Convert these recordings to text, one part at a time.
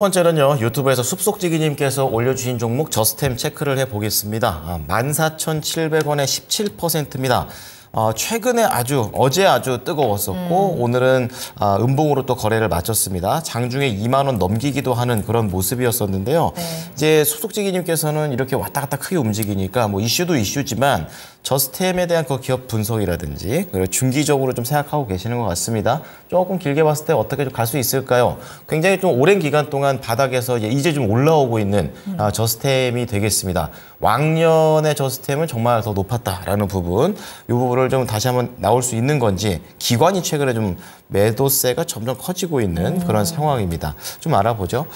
첫 번째는요 유튜브에서 숲속지기님께서 올려주신 종목 저스템 체크를 해보겠습니다 14,700원에 아, 17%입니다 어, 최근에 아주 어제 아주 뜨거웠었고 음. 오늘은 아, 음봉으로 또 거래를 마쳤습니다. 장중에 2만 원 넘기기도 하는 그런 모습이었었는데요. 네. 이제 소속지기님께서는 이렇게 왔다 갔다 크게 움직이니까 뭐 이슈도 이슈지만 저스템에 대한 그 기업 분석이라든지 그리고 중기적으로 좀 생각하고 계시는 것 같습니다. 조금 길게 봤을 때 어떻게 좀 갈 수 있을까요? 굉장히 좀 오랜 기간 동안 바닥에서 이제 좀 올라오고 있는 음. 아, 저스템이 되겠습니다. 왕년의 저스템은 정말 더 높았다라는 부분 이 부분을 좀 다시 한번 나올 수 있는 건지 기관이 최근에 좀 매도세가 점점 커지고 있는 그런 음. 상황입니다. 좀 알아보죠.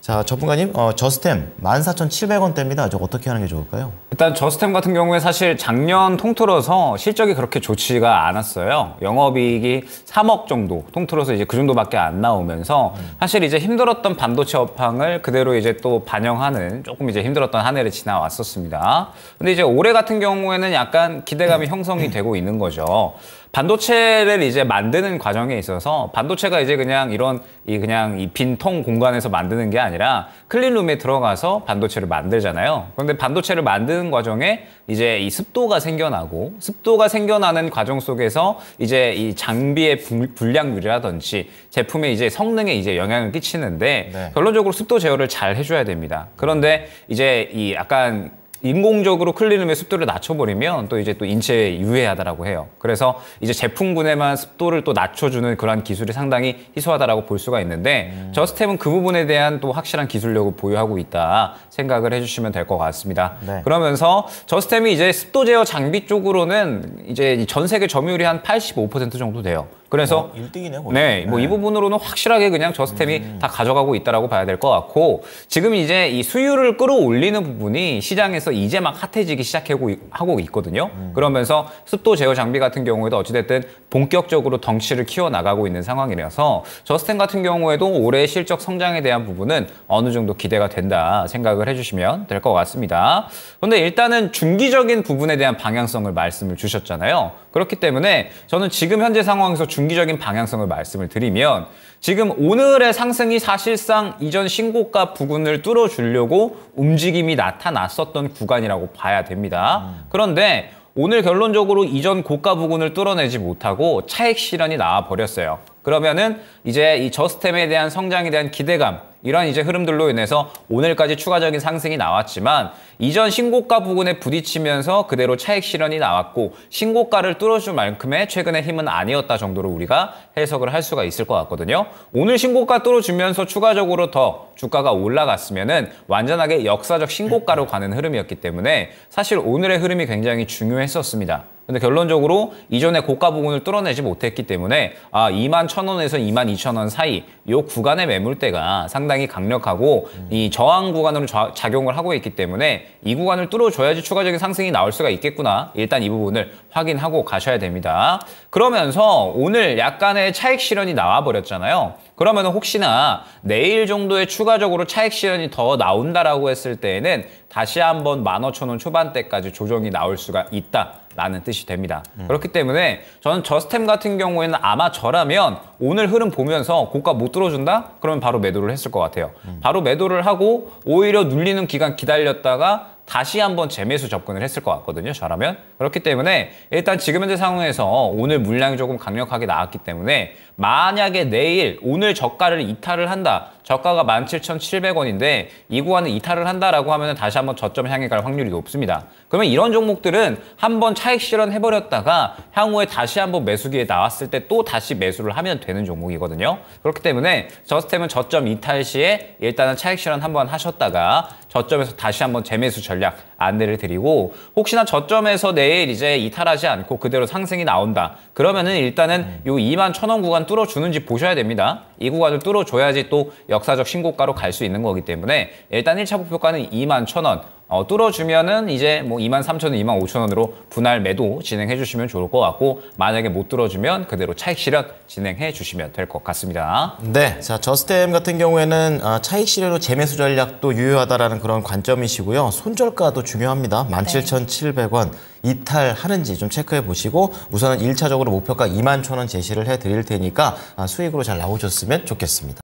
자, 저분가님, 어, 저스템 14,700원대입니다. 저 어떻게 하는 게 좋을까요? 일단 저스템 같은 경우에 사실 작년 통틀어서 실적이 그렇게 좋지가 않았어요. 영업이익이 3억 정도 통틀어서 이제 그 정도밖에 안 나오면서 사실 이제 힘들었던 반도체 업황을 그대로 이제 또 반영하는 조금 이제 힘들었던 한 해를 지나왔었습니다. 근데 이제 올해 같은 경우에는 약간 기대감이 형성이 되고 있는 거죠. 반도체를 이제 만드는 과정에 있어서 반도체가 이제 그냥 이런 이 그냥 이 빈 통 공간에서 만드는 게 아니라 클린룸에 들어가서 반도체를 만들잖아요. 그런데 반도체를 만드는 과정에 이제 이 습도가 생겨나고 습도가 생겨나는 과정 속에서 이제 이 장비의 불량률이라든지 제품의 이제 성능에 이제 영향을 끼치는데 네. 결론적으로 습도 제어를 잘 해줘야 됩니다. 그런데 이제 이 약간 인공적으로 클리름의 습도를 낮춰버리면 또 이제 또 인체에 유해하다라고 해요. 그래서 이제 제품군에만 습도를 또 낮춰주는 그런 기술이 상당히 희소하다라고 볼 수가 있는데 음. 저스템은그 부분에 대한 또 확실한 기술력을 보유하고 있다 생각을 해주시면 될 것 같습니다. 네. 그러면서 저스템이 이제 습도 제어 장비 쪽으로는 이제 전 세계 점유율이 한 85% 정도 돼요. 그래서 어, 1등이네 네, 뭐이 네. 부분으로는 확실하게 그냥 저스템이 음. 다 가져가고 있다라고 봐야 될 것 같고 지금 이제 이 수율을 끌어올리는 부분이 시장에서 이제 막 핫해지기 시작하고 하고 있거든요. 음. 그러면서 습도 제어 장비 같은 경우에도 어찌됐든 본격적으로 덩치를 키워 나가고 있는 상황이라서 저스템 같은 경우에도 올해 실적 성장에 대한 부분은 어느 정도 기대가 된다 생각을 해주시면 될 것 같습니다. 근데 일단은 중기적인 부분에 대한 방향성을 말씀을 주셨잖아요. 그렇기 때문에 저는 지금 현재 상황에서 중 중기적인 방향성을 말씀을 드리면 지금 오늘의 상승이 사실상 이전 신고가 부근을 뚫어주려고 움직임이 나타났었던 구간이라고 봐야 됩니다. 음. 그런데 오늘 결론적으로 이전 고가 부근을 뚫어내지 못하고 차익 실현이 나와버렸어요. 그러면은 이제 이 저스템에 대한 성장에 대한 기대감 이런 이제 흐름들로 인해서 오늘까지 추가적인 상승이 나왔지만 이전 신고가 부근에 부딪히면서 그대로 차익 실현이 나왔고 신고가를 뚫어줄 만큼의 최근의 힘은 아니었다 정도로 우리가 해석을 할 수가 있을 것 같거든요. 오늘 신고가 뚫어주면서 추가적으로 더 주가가 올라갔으면은 완전하게 역사적 신고가로 가는 흐름이었기 때문에 사실 오늘의 흐름이 굉장히 중요했었습니다. 근데 결론적으로 이전에 고가 부분을 뚫어내지 못했기 때문에 아 2만 1,000원에서 2만 2,000원 사이 이 구간의 매물대가 상당히 강력하고 음. 이 저항 구간으로 자, 작용을 하고 있기 때문에 이 구간을 뚫어줘야지 추가적인 상승이 나올 수가 있겠구나. 일단 이 부분을 확인하고 가셔야 됩니다. 그러면서 오늘 약간의 차익 실현이 나와버렸잖아요. 그러면 혹시나 내일 정도에 추가적으로 차익 실현이 더 나온다라고 했을 때에는 다시 한번 만 오천 원 초반대까지 조정이 나올 수가 있다라는 뜻이 됩니다. 음. 그렇기 때문에 저는 저스템 같은 경우에는 아마 저라면 오늘 흐름 보면서 고가 못 들어준다? 그러면 바로 매도를 했을 것 같아요. 음. 바로 매도를 하고 오히려 눌리는 기간 기다렸다가 다시 한번 재매수 접근을 했을 것 같거든요. 저라면. 그렇기 때문에 일단 지금 현재 상황에서 오늘 물량이 조금 강력하게 나왔기 때문에 만약에 내일 오늘 저가를 이탈을 한다. 저가가 17,700원인데 이 구간을 이탈을 한다라고 하면 다시 한번 저점 향해 갈 확률이 높습니다. 그러면 이런 종목들은 한번 차익 실현 해버렸다가 향후에 다시 한번 매수기에 나왔을 때 또 다시 매수를 하면 되는 종목이거든요. 그렇기 때문에 저스템은 저점 이탈 시에 일단은 차익 실현 한번 하셨다가 저점에서 다시 한번 재매수 전략 안내를 드리고 혹시나 저점에서 내일 이제 이탈하지 않고 그대로 상승이 나온다. 그러면은 일단은 음. 요 2만 1천원 구간 뚫어주는지 보셔야 됩니다. 이 구간을 뚫어줘야지 또 역사적 신고가로 갈 수 있는 거기 때문에 일단 1차 목표가는 2만 1천원 어, 뚫어주면은 이제 뭐 23,000원, 25,000원으로 분할 매도 진행해 주시면 좋을 것 같고 만약에 못 뚫어주면 그대로 차익 실현 진행해 주시면 될 것 같습니다. 네, 자 저스템 같은 경우에는 아, 차익 실현으로 재매수 전략도 유효하다라는 그런 관점이시고요. 손절가도 중요합니다. 17,700원. 이탈하는지 좀 체크해 보시고 우선은 1차적으로 목표가 2만 천원 제시를 해 드릴 테니까 아, 수익으로 잘 나오셨으면 좋겠습니다.